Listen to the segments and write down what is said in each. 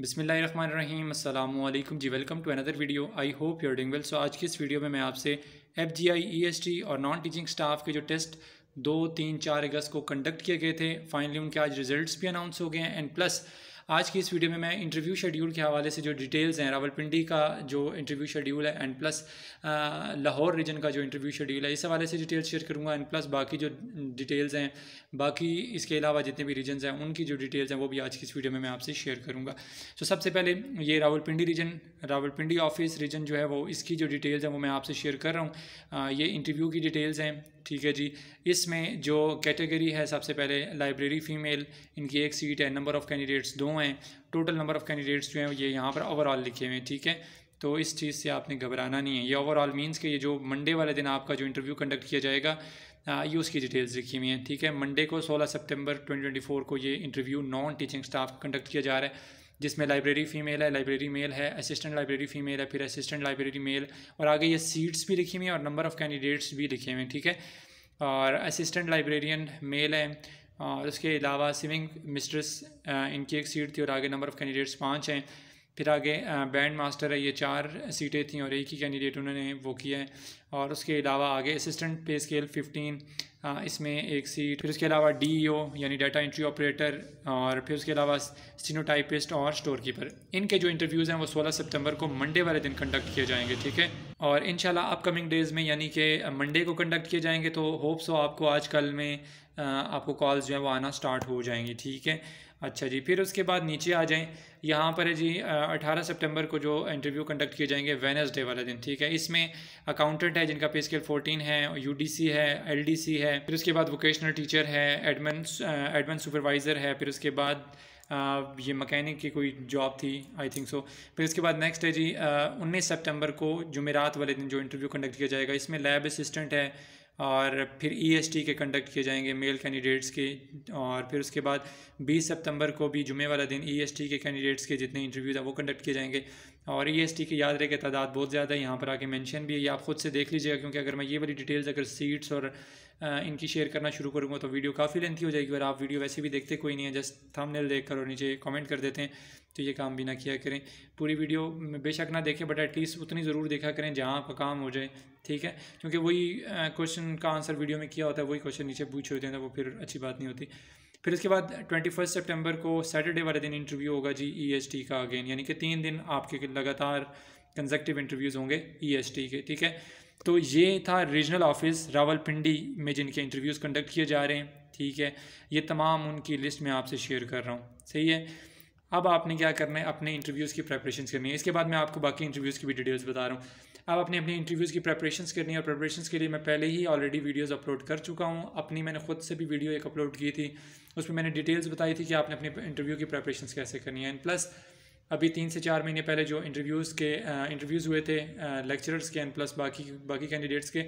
बिसमीम अल्लाम जी welcome to another video I hope you're doing well so आज की इस वीडियो में मैं आपसे F G I E S T और नॉन टीचिंग स्टाफ के जो टेस्ट दो तीन चार अगस्त को कंडक्ट किए गए थे फाइनली उनके आज रिजल्ट्स भी अनाउंस हो गए हैं एंड प्लस आज की इस वीडियो में मैं इंटरव्यू शेड्यूल के हवाले से जो डिटेल्स हैं रावलपिंडी का जो इंटरव्यू शेड्यूल है एंड प्लस लाहौर रीजन का जो इंटरव्यू शेड्यूल है इस हवाले से डिटेल्स शेयर करूँगा एंड प्लस बाकी जो डिटेल्स हैं बाकी इसके अलावा जितने भी रीजन हैं उनकी जो डिटेल्स हैं वो भी आज की इस वीडियो में मैं आपसे शेयर करूँगा तो सबसे पहले ये Rawalpindi region Rawalpindi office region जो है वो इसकी जो डिटेल्स हैं वो मैं आपसे शेयर कर रहा हूँ ये इंटरव्यू की डिटेल्स हैं ठीक है जी इसमें जो कैटेगरी है सबसे पहले लाइब्रेरी फ़ीमेल इनकी एक सीट है नंबर ऑफ़ कैंडिडेट्स दो हैं टोटल नंबर ऑफ़ कैंडिडेट्स जो हैं ये यहाँ पर ओवरऑल लिखे हुए हैं ठीक है तो इस चीज़ से आपने घबराना नहीं है ये ओवरऑल मीन्स कि ये जो मंडे वाले दिन आपका जो इंटरव्यू कंडक्ट किया जाएगा ये उसकी डिटेल्स लिखी हुई हैं ठीक है मंडे को 16 सितंबर 2024 को ये interview non teaching staff conduct किया जा रहा है जिसमें लाइब्रेरी फीमेल है लाइब्रेरी मेल है असिस्टेंट लाइब्रेरी फीमेल है फिर असिस्टेंट लाइब्रेरी मेल और आगे ये सीट्स भी लिखी हुई हैं और नंबर ऑफ़ कैंडिडेट्स भी लिखे हुए हैं ठीक है और असिस्टेंट लाइब्रेरियन मेल है और उसके अलावा सिविंग मिस्ट्रेस इनकी एक सीट थी और आगे नंबर ऑफ़ कैंडिडेट्स पाँच हैं फिर आगे बैंड मास्टर है ये चार सीटें थी और एक ही कैंडिडेट उन्होंने वो किया है और उसके अलावा आगे असिस्टेंट पे स्केल फिफ्टीन इसमें एक सीट फिर उसके अलावा डी ओ e यानी डाटा एंट्री ऑपरेटर और फिर उसके अलावा सीनोटाइपिस्ट और स्टोर कीपर इनके जो इंटरव्यूज़ हैं वो 16 सितंबर को मंडे वाले दिन कंडक्ट किए जाएंगे ठीक है और इन अपकमिंग डेज़ में यानी कि मंडे को कंडक्ट किए जाएंगे तो होप्स हो आपको आज कल में आपको कॉल्स जो है वो आना स्टार्ट हो जाएंगी ठीक है अच्छा जी फिर उसके बाद नीचे आ जाएं यहाँ पर है जी 18 सितंबर को जो इंटरव्यू कंडक्ट किए जाएंगे वेनसडे वाला दिन ठीक है इसमें अकाउंटेंट है जिनका पे स्केल 14 है यूडीसी है एलडीसी है फिर उसके बाद वोकेशनल टीचर है एडमिन एडमिन सुपरवाइज़र है फिर उसके बाद आ, ये मकैनिक की कोई जॉब थी आई थिंक सो फिर उसके बाद नेक्स्ट है जी उन्नीस सेप्टेम्बर को जुमेरात वाले दिन जो इंटरव्यू कंडक्ट किया जाएगा इसमें लैब असिस्टेंट है और फिर ई e के कंडक्ट किए जाएंगे मेल कैंडिडेट्स के और फिर उसके बाद 20 सितंबर को भी जुमे वाला दिन ई e के कैंडिडेट्स के जितने इंटरव्यूज हैं वो कंडक्ट किए जाएंगे और टी e की याद रहे तादाद बहुत ज़्यादा है यहाँ पर आके मेंशन भी है ये आप ख़ुद से देख लीजिएगा क्योंकि अगर मैं ये वाली डिटेल्स अगर सीट्स और इनकी शेयर करना शुरू करूँगा तो वीडियो काफ़ी लेंथी हो जाएगी और आप वीडियो वैसे भी देखते कोई नहीं है जस्ट थंबनेल देख कर और नीचे कमेंट कर देते हैं तो ये काम भी ना किया करें पूरी वीडियो बेशक ना देखें बट एटलीस्ट उतनी ज़रूर देखा करें जहाँ आपका काम हो जाए ठीक है क्योंकि वही क्वेश्चन का आंसर वीडियो में किया होता है वही क्वेश्चन नीचे पूछे होते हैं तो वो फिर अच्छी बात नहीं होती फिर इसके बाद ट्वेंटी फर्स्ट सेप्टेम्बर को सैटरडे वाले दिन इंटरव्यू होगा जी ई एस टी का अगेन यानी कि तीन दिन आपके लगातार कंजक्टिव इंटरव्यूज़ होंगे ई एस टी के ठीक है तो ये था रीजनल ऑफिस रावलपिंडी में जिनके इंटरव्यूज़ कंडक्ट किए जा रहे हैं ठीक है ये तमाम उनकी लिस्ट मैं आपसे शेयर कर रहा हूँ सही है अब आपने क्या करना है अपने इंटरव्यूज़ की प्रेपरेशन करनी है इसके बाद मैं आपको बाकी इंटरव्यूज़ की भी डिटेल्स बता रहा हूँ आप अपने अपने इंटरव्यूज़ की प्रेपरेशन करनी है और प्रेपरेशन के लिए मैं पहले ही ऑलरेडी वीडियोज़ अपलोड कर चुका हूँ अपनी मैंने खुद से भी वीडियो एक अपलोड की थी उसमें मैंने डिटेल्स बताई थी कि आपने अपने इंटरव्यू की प्रेपरेशन कैसे करनी है एंड प्लस अभी तीन से चार महीने पहले जो इंटरव्यूज़ के इंटरव्यूज़ हुए थे लेक्चरर्स के एंड प्लस बाकी बाकी कैंडिडेट्स के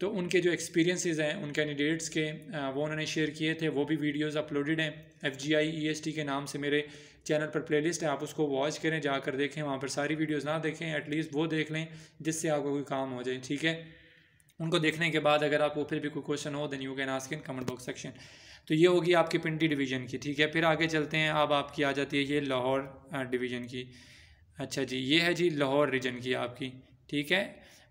तो उनके जो एक्सपीरियंसेस हैं उन कैंडिडेट्स के वो उन्होंने शेयर किए थे वो भी वीडियोस अपलोडेड हैं F G I E S T के नाम से मेरे चैनल पर प्लेलिस्ट है आप उसको वॉच करें जाकर देखें वहाँ पर सारी वीडियोस ना देखें एटलीस्ट वो देख लें जिससे आपका कोई काम हो जाए ठीक है उनको देखने के बाद अगर आपको फिर भी कोई क्वेश्चन हो then you can ask in comment box section तो ये होगी आपकी पिंडी डिवीज़न की ठीक है फिर आगे चलते हैं अब आपकी आ जाती है ये लाहौर डिवीज़न की अच्छा जी ये है जी लाहौर रीजन की आपकी ठीक है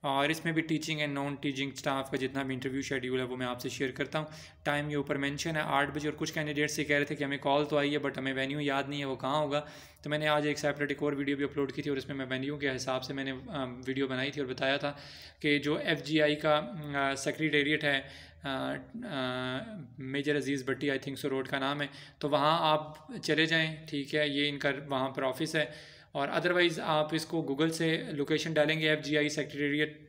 और इसमें भी teaching and non teaching staff का जितना भी इंटरव्यू शेड्यूल है वो मैं आपसे शेयर करता हूँ टाइम ये ऊपर मेंशन है आठ बजे और कुछ कैंडिडेट्स ये कह रहे थे कि हमें कॉल तो आई है बट हमें वेन्यू याद नहीं है वो कहाँ होगा तो मैंने आज एक सेपरेट एक और वीडियो भी अपलोड की थी और इसमें मैं वेन्यू के हिसाब से मैंने वीडियो बनाई थी और बताया था कि जो एफ का सेक्रेटेरिएट है major Aziz Bhatti I think so road का नाम है तो वहाँ आप चले जाएँ ठीक है ये इनका वहाँ पर ऑफिस है और अदरवाइज़ आप इसको गूगल से लोकेशन डालेंगे F G I secretariat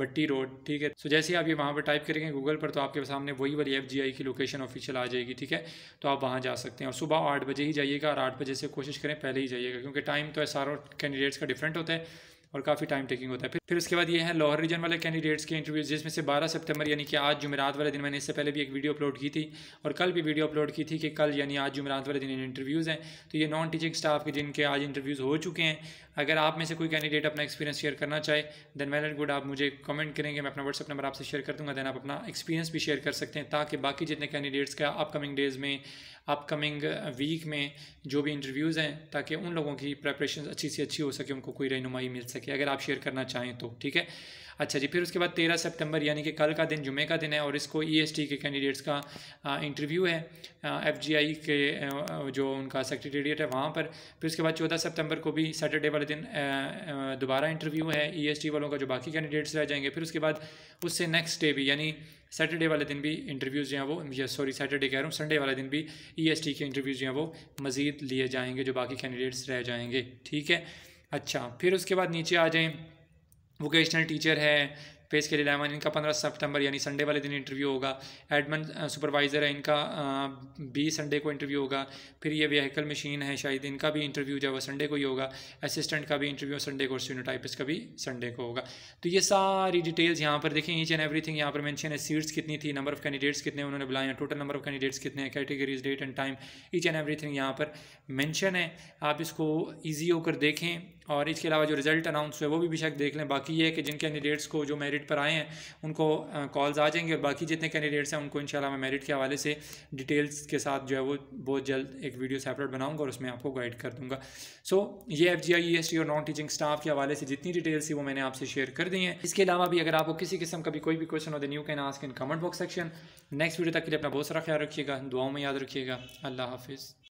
Bhatti road ठीक है सो जैसे ही आप ये वहाँ पर टाइप करेंगे गूगल पर तो आपके सामने वही वाली एफ जी आई की लोकेशन ऑफिशियल आ जाएगी ठीक है तो आप वहाँ जा सकते हैं और सुबह आठ बजे ही जाइएगा और आठ बजे से कोशिश करें पहले ही जाइएगा क्योंकि टाइम तो सारों कैंडिडेट्स का डिफरेंट होता है और काफ़ी टाइम टेकिंग होता है फिर फिर उसके बाद ये है लाहौर रीजन वाले कैंडिडेट्स के इंटरव्यूज़ जिसमें से 12 सितंबर यानी कि आज जुमेरात वाले दिन मैंने इससे पहले भी एक वीडियो अपलोड की थी और कल भी वीडियो अपलोड की थी कि कल यानी आज जुमेरात वाले दिन इंटरव्यूज़ हैं तो ये नॉन टीचिंग स्टाफ के जिनके आज इंटरव्यूज़ हो चुके हैं अगर आप में से कोई कैंडिडेट अपना एक्सपीरियंस शेयर करना चाहे देन वेल एंड गुड आप मुझे कमेंट करेंगे मैं अपना व्हाट्सअप नंबर आपसे शेयर कर दूँगा देन आप अपना एक्सपीरियंस भी शेयर कर सकते हैं ताकि बाकी जितने कैंडिडेट्स का अपकमिंग डेज़ में अपकमिंग वीक uh, में जो भी इंटरव्यूज़ हैं ताकि उन लोगों की प्रेपरेशन अच्छी से अच्छी हो सके उनको कोई रहनुमाई मिल सके अगर आप शेयर करना चाहें तो ठीक है अच्छा जी फिर उसके बाद तेरह सितंबर यानी कि कल का दिन जुमे का दिन है और इसको ईएसटी e के कैंडिडेट्स का इंटरव्यू है एफजीआई के जो उनका सेक्रेटेरिएट है वहाँ पर फिर उसके बाद चौदह सितंबर को भी सैटरडे वाले दिन दोबारा इंटरव्यू है ईएसटी e वालों का जो बाकी कैंडिडेट्स रह जाएंगे फिर उसके बाद उससे नेक्स्ट डे भी यानी सैटरडे वाले दिन भी इंटरव्यूज़ जो हैं वो सॉरी सैटरडे कह रहा हूँ संडे वाले दिन भी ई एस टी के इंटरव्यूज़ जो हैं वो मज़ीद लिए जाएंगे जो बाकी कैंडिडेट्स रह जाएंगे ठीक है अच्छा फिर उसके बाद नीचे आ जाएँ वोकेशनल टीचर है पेज के लिए डायमंड इनका पंद्रह सितंबर यानी संडे वाले दिन इंटरव्यू होगा एडमन सुपरवाइज़र है इनका बीस संडे को इंटरव्यू होगा फिर ये व्हीकल मशीन है शायद इनका भी इंटरव्यू जो है संडे को ही होगा असिस्टेंट का भी इंटरव्यू संडे को और का भी संडे को होगा तो ये सारी डिटेल्स यहाँ पर देखें ईच एंड एवरीथिंग यहाँ पर मैंशन है सीट्स कितनी थी नंबर ऑफ कैंडिडेट्स कितने उन्होंने बुलाया टोटल नंबर ऑफ कैंडिडेट्स कितने हैं categories date and time each and everything यहाँ पर मैंशन है आप इसको ईजी होकर देखें और इसके अलावा जो रिज़ल्ट अनाउंस हुए वो भी बेशक देख लें बाकी ये है कि जिन कैंडिडेट्स को जो मेरिट पर आए हैं उनको कॉल्स आ जाएंगे और बाकी जितने कैंडिडेट्स हैं उनको इंशाल्लाह मैं मेरिट के हवाले से डिटेल्स के साथ जो है वो बहुत जल्द एक वीडियो सेपरेट बनाऊंगा और उसमें आपको गाइड कर दूंगा सो ये F G I S T और नॉन टीचिंग स्टाफ के हवाले से जितनी डिटेल्स थी वो मैंने आपसे शेयर कर दी हैं इसके अलावा भी अगर आपको किसी किस्म का भी कोई भी क्वेश्चन हो then you can ask in comment box section next video तक के लिए अपना बहुत सारा ख्याल रखिएगा दुआओं में याद रखिएगा अल्लाह हाफिज़